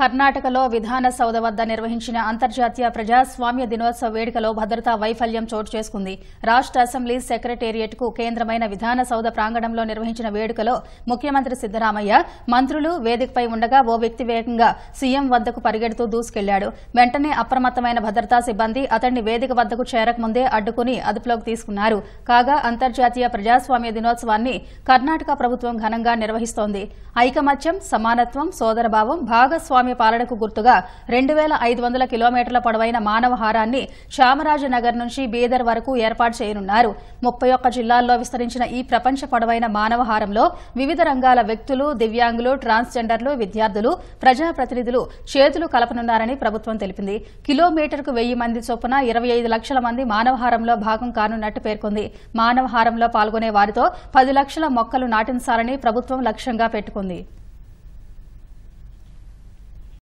కర్ణాటకలో విధానసౌధ వద్ద నిర్వహించిన అంతర్జాతీయ ప్రజాస్వామ్య దినోత్సవ వేడుకలో భద్రతా వైఫల్యం చోటు చేసుకుంది రాష్ట అసెంబ్లీ సెక్రటేరియట్ కు కేంద్రమైన విధానసౌధ ప్రాంగణంలో నిర్వహించిన వేడుకలో ముఖ్యమంత్రి సిద్దరామయ్య మంత్రులు వేదికపై ఉండగా ఓ వ్యక్తి వేగంగా సీఎం వద్దకు పరిగెడుతూ దూసుకెళ్లాడు వెంటనే అప్రమత్తమైన భద్రతా సిబ్బంది అతన్ని వేదిక వద్దకు చేరకముందే అడ్డుకుని అదుపులోకి తీసుకున్నారు కాగా అంతర్జాతీయ ప్రజాస్వామ్య దినోత్సవాన్ని కర్ణాటక ప్రభుత్వం ఘనంగా నిర్వహిస్తోంది ఐకమత్యం సమానత్వం సోదరభావం భాగస్వామి స్వామి పాలనకు గుర్తుగా రెండు వేల ఐదు వందల కిలోమీటర్ల పొడవైన మానవహారాన్ని చామరాజనగర్ నుంచి బీదర్ వరకు ఏర్పాటు చేయనున్నారు ముప్పై ఒక్క జిల్లాల్లో విస్తరించిన ఈ ప్రపంచ పొడవైన మానవహారంలో వివిధ రంగాల వ్యక్తులు దివ్యాంగులు ట్రాన్స్జెండర్లు విద్యార్థులు ప్రజాప్రతినిధులు చేతులు కలపనున్నారని ప్రభుత్వం తెలిపింది కిలోమీటర్కు వెయ్యి మంది చొప్పున ఇరవై ఐదు లక్షల మంది మానవహారంలో భాగం కానున్నట్టు పేర్కొంది మానవహారంలో పాల్గొనే వారితో పది లక్షల మొక్కలు నాటించాలని ప్రభుత్వం లక్ష్యంగా పెట్టుకుంది